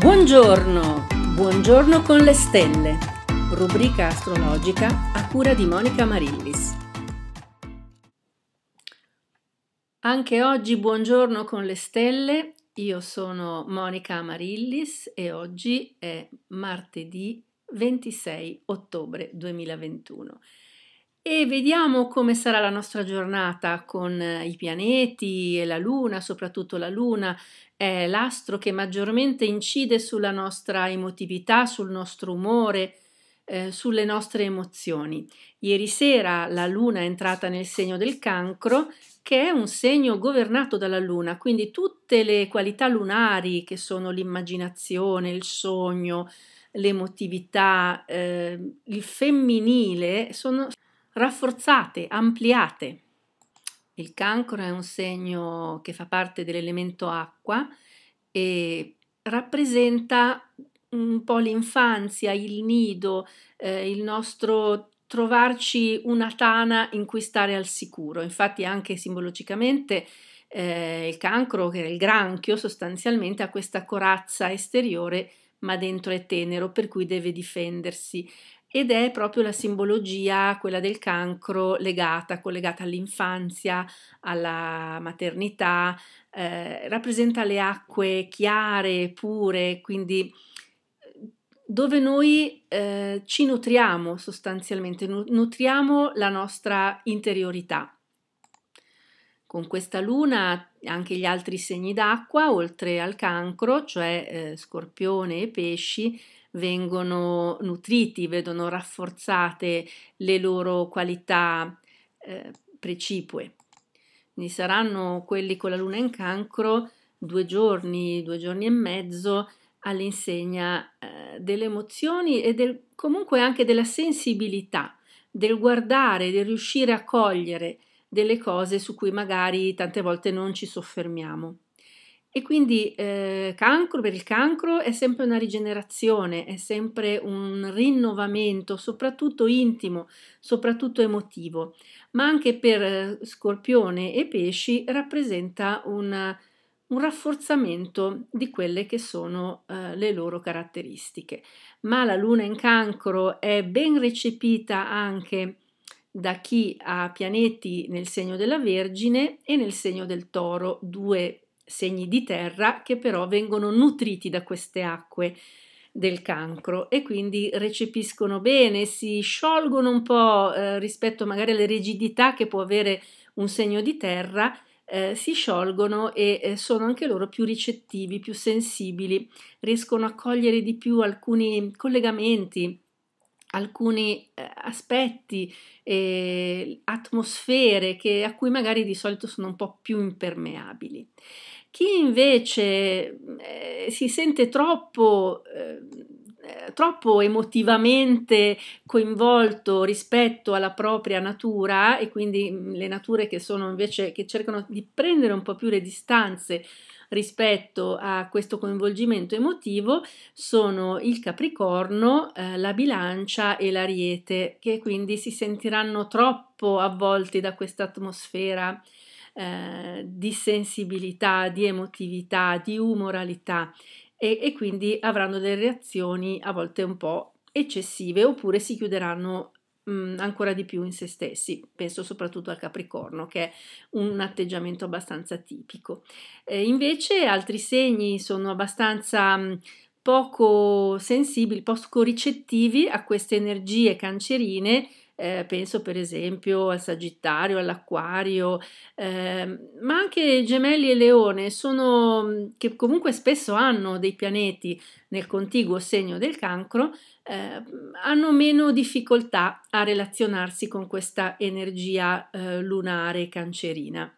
Buongiorno, buongiorno con le stelle, rubrica astrologica a cura di Monica Marillis. Anche oggi buongiorno con le stelle, io sono Monica Amarillis e oggi è martedì 26 ottobre 2021 e vediamo come sarà la nostra giornata con eh, i pianeti e la Luna, soprattutto la Luna è l'astro che maggiormente incide sulla nostra emotività, sul nostro umore, eh, sulle nostre emozioni. Ieri sera la Luna è entrata nel segno del cancro, che è un segno governato dalla Luna, quindi tutte le qualità lunari che sono l'immaginazione, il sogno, l'emotività, eh, il femminile, sono rafforzate, ampliate. Il cancro è un segno che fa parte dell'elemento acqua e rappresenta un po' l'infanzia, il nido, eh, il nostro trovarci una tana in cui stare al sicuro. Infatti anche simbologicamente eh, il cancro, che è il granchio, sostanzialmente ha questa corazza esteriore ma dentro è tenero, per cui deve difendersi ed è proprio la simbologia, quella del cancro, legata, collegata all'infanzia, alla maternità, eh, rappresenta le acque chiare, pure, quindi eh, dove noi eh, ci nutriamo sostanzialmente, nutriamo la nostra interiorità. Con questa luna anche gli altri segni d'acqua, oltre al cancro, cioè eh, scorpione e pesci, vengono nutriti, vedono rafforzate le loro qualità eh, precipue. Quindi saranno quelli con la luna in cancro due giorni, due giorni e mezzo all'insegna eh, delle emozioni e del, comunque anche della sensibilità, del guardare, del riuscire a cogliere delle cose su cui magari tante volte non ci soffermiamo. E quindi eh, cancro, per il cancro è sempre una rigenerazione, è sempre un rinnovamento, soprattutto intimo, soprattutto emotivo, ma anche per eh, scorpione e pesci rappresenta una, un rafforzamento di quelle che sono eh, le loro caratteristiche. Ma la luna in cancro è ben recepita anche da chi ha pianeti nel segno della Vergine e nel segno del Toro, due segni di terra che però vengono nutriti da queste acque del cancro e quindi recepiscono bene, si sciolgono un po' eh, rispetto magari alle rigidità che può avere un segno di terra, eh, si sciolgono e eh, sono anche loro più ricettivi, più sensibili, riescono a cogliere di più alcuni collegamenti, alcuni eh, aspetti, atmosfere che, a cui magari di solito sono un po' più impermeabili. Chi invece eh, si sente troppo, eh, eh, troppo emotivamente coinvolto rispetto alla propria natura e quindi mm, le nature che sono invece che cercano di prendere un po' più le distanze rispetto a questo coinvolgimento emotivo sono il Capricorno, eh, la Bilancia e l'Ariete, che quindi si sentiranno troppo avvolti da questa atmosfera eh, di sensibilità, di emotività, di umoralità e, e quindi avranno delle reazioni a volte un po' eccessive oppure si chiuderanno mm, ancora di più in se stessi, penso soprattutto al Capricorno, che è un atteggiamento abbastanza tipico. Eh, invece altri segni sono abbastanza mh, mm, poco sensibili, poco ricettivi a queste energie cancerine eh, penso per esempio al Sagittario, all'Acquario, eh, ma anche Gemelli e Leone sono, mm, che comunque spesso hanno dei pianeti nel contiguo segno del cancro, eh, hanno meno difficoltà a relazionarsi con questa energia eh, lunare cancerina.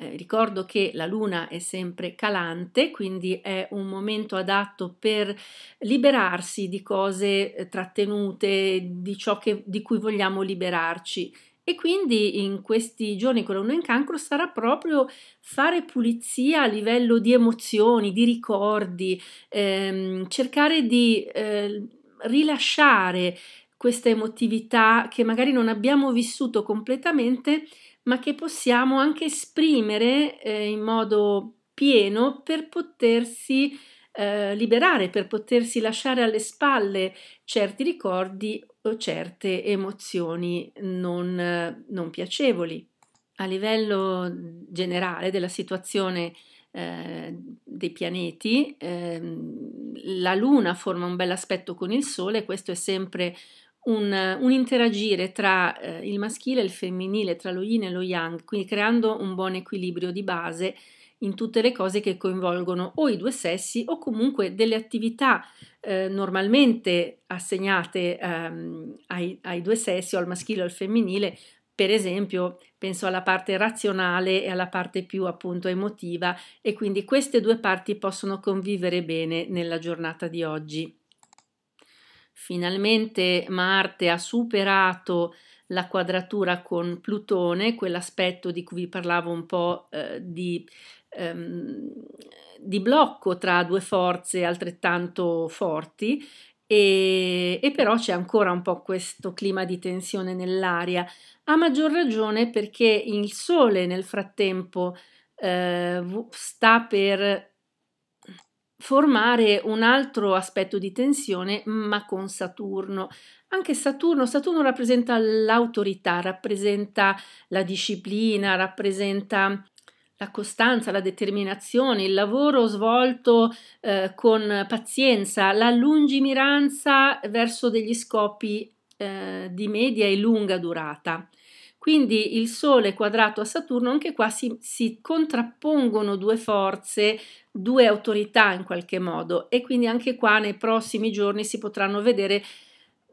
Eh, ricordo che la luna è sempre calante, quindi è un momento adatto per liberarsi di cose eh, trattenute, di ciò che, di cui vogliamo liberarci. E quindi in questi giorni con la luna in cancro sarà proprio fare pulizia a livello di emozioni, di ricordi, ehm, cercare di eh, rilasciare questa emotività che magari non abbiamo vissuto completamente ma che possiamo anche esprimere eh, in modo pieno per potersi eh, liberare, per potersi lasciare alle spalle certi ricordi o certe emozioni non, non piacevoli. A livello generale della situazione eh, dei pianeti, ehm, la Luna forma un bel aspetto con il Sole, questo è sempre un, un interagire tra eh, il maschile e il femminile, tra lo yin e lo yang, quindi creando un buon equilibrio di base in tutte le cose che coinvolgono o i due sessi o comunque delle attività eh, normalmente assegnate ehm, ai, ai due sessi o al maschile o al femminile, per esempio penso alla parte razionale e alla parte più appunto emotiva e quindi queste due parti possono convivere bene nella giornata di oggi. Finalmente Marte ha superato la quadratura con Plutone, quell'aspetto di cui vi parlavo un po' eh, di, ehm, di, blocco tra due forze altrettanto forti, e, e però c'è ancora un po' questo clima di tensione nell'aria, a maggior ragione perché il Sole nel frattempo eh, sta per formare un altro aspetto di tensione, ma con Saturno. Anche Saturno, Saturno rappresenta l'autorità, rappresenta la disciplina, rappresenta la costanza, la determinazione, il lavoro svolto eh, con pazienza, la lungimiranza verso degli scopi eh, di media e lunga durata. Quindi il Sole quadrato a Saturno, anche qua si, si contrappongono due forze, due autorità in qualche modo e quindi anche qua nei prossimi giorni si potranno vedere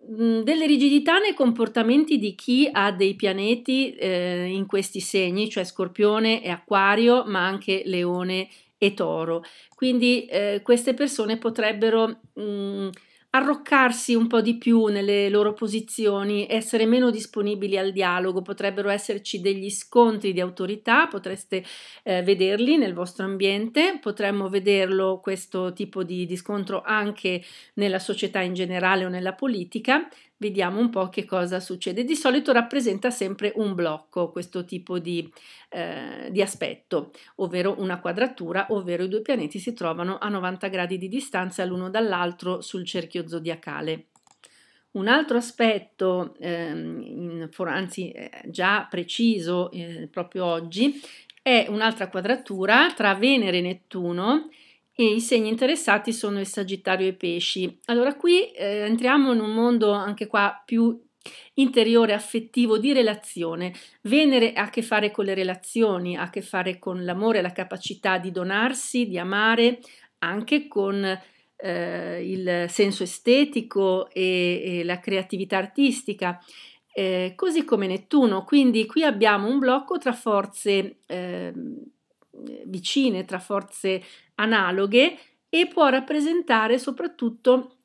delle rigidità nei comportamenti di chi ha dei pianeti eh, in questi segni, cioè Scorpione e Aquario, ma anche Leone e Toro. Quindi eh, queste persone potrebbero mh, arroccarsi un po' di più nelle loro posizioni, essere meno disponibili al dialogo, potrebbero esserci degli scontri di autorità, potreste eh, vederli nel vostro ambiente, potremmo vederlo questo tipo di, di scontro anche nella società in generale o nella politica, vediamo un po' che cosa succede. Di solito rappresenta sempre un blocco questo tipo di, eh, di aspetto, ovvero una quadratura, ovvero i due pianeti si trovano a 90 gradi di distanza l'uno dall'altro sul cerchio zodiacale. Un altro aspetto, ehm, in, anzi eh, già preciso eh, proprio oggi, è un'altra quadratura tra Venere e Nettuno e i segni interessati sono il Sagittario e i Pesci. Allora qui eh, entriamo in un mondo anche qua più interiore, affettivo, di relazione. Venere ha a che fare con le relazioni, ha a che fare con l'amore, la capacità di donarsi, di amare, anche con eh, il senso estetico e, e la creatività artistica. Eh, così come Nettuno, quindi qui abbiamo un blocco tra forze eh, eh, vicine, tra forze analoghe e può rappresentare soprattutto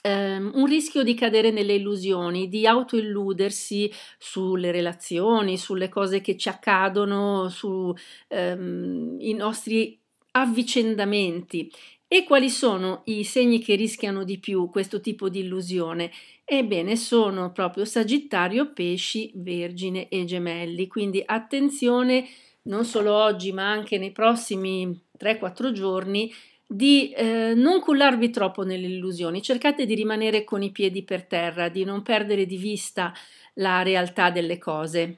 ehm, un rischio di cadere nelle illusioni, di autoilludersi sulle relazioni, sulle cose che ci accadono, sui ehm, nostri avvicendamenti. E quali sono i segni che rischiano di più questo tipo di illusione? Ebbene, sono proprio Sagittario, Pesci, Vergine e Gemelli. Quindi attenzione non solo oggi ma anche nei prossimi 3-4 giorni, di eh, non cullarvi troppo nelle illusioni, cercate di rimanere con i piedi per terra, di non perdere di vista la realtà delle cose.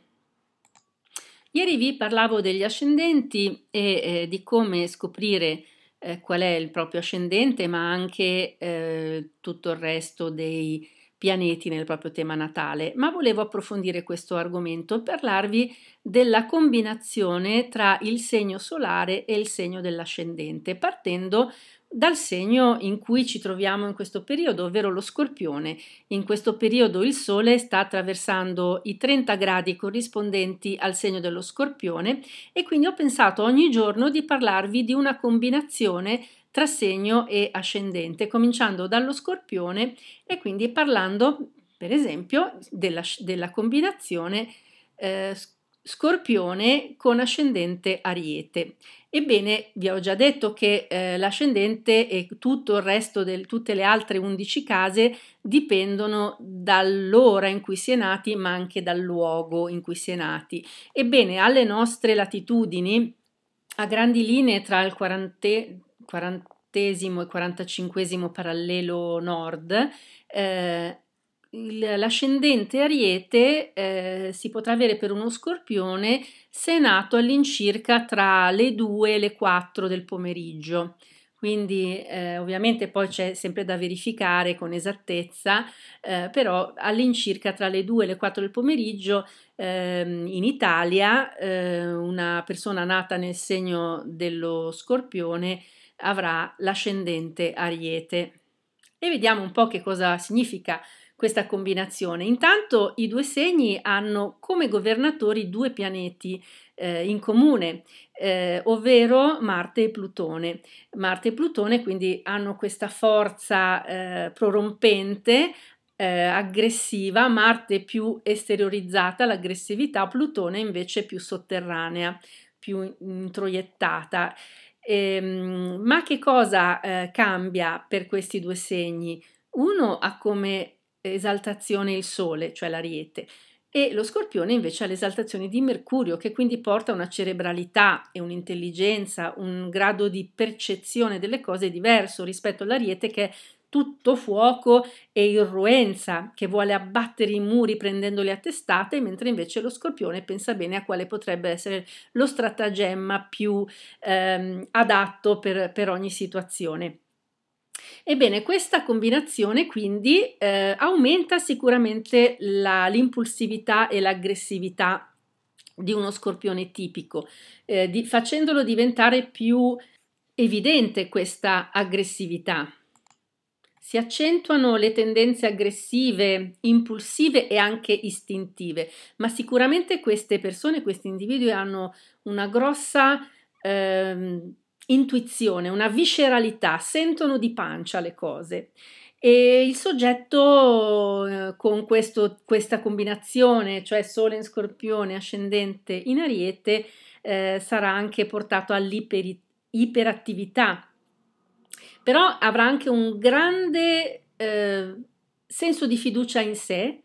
Ieri vi parlavo degli ascendenti e eh, di come scoprire eh, qual è il proprio ascendente, ma anche eh, tutto il resto dei pianeti nel proprio tema natale, ma volevo approfondire questo argomento e parlarvi della combinazione tra il segno solare e il segno dell'ascendente, partendo dal segno in cui ci troviamo in questo periodo, ovvero lo scorpione. In questo periodo il Sole sta attraversando i 30 gradi corrispondenti al segno dello scorpione e quindi ho pensato ogni giorno di parlarvi di una combinazione tra segno e ascendente, cominciando dallo scorpione e quindi parlando, per esempio, della, della combinazione eh, scorpione con ascendente ariete. Ebbene, vi ho già detto che eh, l'ascendente e tutto il resto di tutte le altre 11 case dipendono dall'ora in cui si è nati, ma anche dal luogo in cui si è nati. Ebbene, alle nostre latitudini, a grandi linee tra il 40 quarantesimo e quarantacinquesimo parallelo nord, eh, l'ascendente Ariete eh, si potrà avere per uno scorpione se è nato all'incirca tra le 2 e le 4 del pomeriggio. Quindi eh, ovviamente poi c'è sempre da verificare con esattezza, eh, però all'incirca tra le 2 e le 4 del pomeriggio ehm, in Italia eh, una persona nata nel segno dello scorpione avrà l'ascendente Ariete. E vediamo un po' che cosa significa questa combinazione. Intanto i due segni hanno come governatori due pianeti eh, in comune, eh, ovvero Marte e Plutone. Marte e Plutone quindi hanno questa forza eh, prorompente, eh, aggressiva, Marte più esteriorizzata, l'aggressività, Plutone invece più sotterranea, più introiettata. Ehm, ma che cosa eh, cambia per questi due segni? Uno ha come esaltazione il Sole, cioè l'Ariete, e lo Scorpione invece ha l'esaltazione di Mercurio, che quindi porta una cerebralità e un'intelligenza, un grado di percezione delle cose diverso rispetto all'Ariete che è tutto fuoco e irruenza, che vuole abbattere i muri prendendoli a testate, mentre invece lo scorpione pensa bene a quale potrebbe essere lo stratagemma più ehm, adatto per, per ogni situazione. Ebbene, questa combinazione quindi eh, aumenta sicuramente la, l'impulsività e l'aggressività di uno scorpione tipico, eh, di, facendolo diventare più evidente questa aggressività si accentuano le tendenze aggressive, impulsive e anche istintive, ma sicuramente queste persone, questi individui hanno una grossa eh, intuizione, una visceralità, sentono di pancia le cose. E il soggetto eh, con questo, questa combinazione, cioè Sole in Scorpione, ascendente in Ariete, eh, sarà anche portato all'iperattività però avrà anche un grande eh, senso di fiducia in sé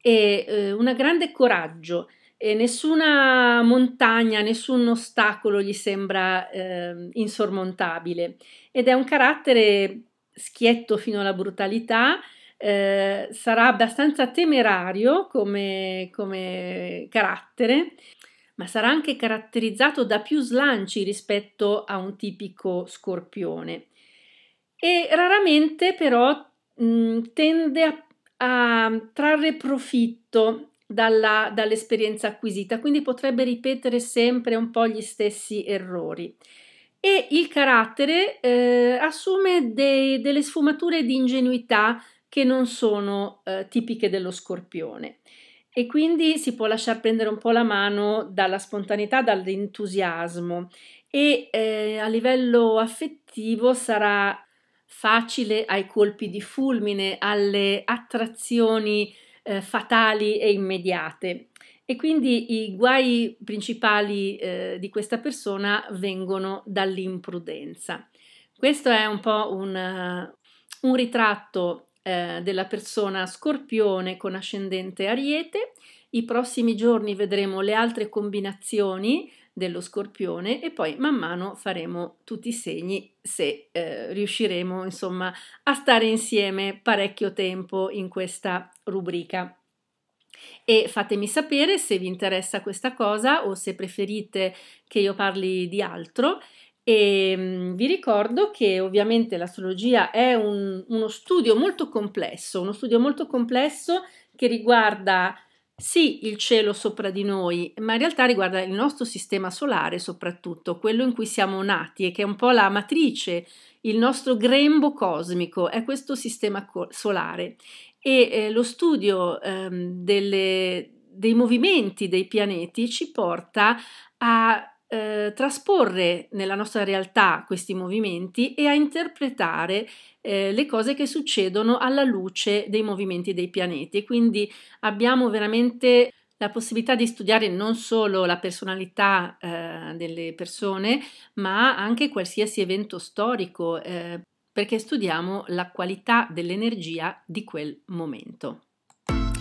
e eh, un grande coraggio. E nessuna montagna, nessun ostacolo gli sembra eh, insormontabile ed è un carattere schietto fino alla brutalità, eh, sarà abbastanza temerario come, come, carattere, ma sarà anche caratterizzato da più slanci rispetto a un tipico scorpione e raramente però mh, mm, tende a, a, trarre profitto dalla, dall'esperienza acquisita, quindi potrebbe ripetere sempre un po' gli stessi errori. E il carattere eh, assume dei, delle sfumature di ingenuità che non sono eh, tipiche dello scorpione e quindi si può lasciar prendere un po' la mano dalla spontaneità, dall'entusiasmo e eh, a livello affettivo sarà facile ai colpi di fulmine, alle attrazioni eh, fatali e immediate. E quindi i guai principali eh, di questa persona vengono dall'imprudenza. Questo è un po' un, uh, un ritratto eh, della persona scorpione con ascendente ariete. I prossimi giorni vedremo le altre combinazioni dello scorpione e poi man mano faremo tutti i segni se eh, riusciremo insomma a stare insieme parecchio tempo in questa rubrica. E fatemi sapere se vi interessa questa cosa o se preferite che io parli di altro. E ehm, vi ricordo che ovviamente l'astrologia è un, uno studio molto complesso, uno studio molto complesso che riguarda sì il cielo sopra di noi, ma in realtà riguarda il nostro sistema solare soprattutto, quello in cui siamo nati e che è un po' la matrice, il nostro grembo cosmico, è questo sistema co- solare. E eh, lo studio ehm, delle, dei movimenti dei pianeti ci porta a eh, trasporre nella nostra realtà questi movimenti e a interpretare eh, le cose che succedono alla luce dei movimenti dei pianeti. quindi abbiamo veramente la possibilità di studiare non solo la personalità eh, delle persone, ma anche qualsiasi evento storico, eh, perché studiamo la qualità dell'energia di quel momento.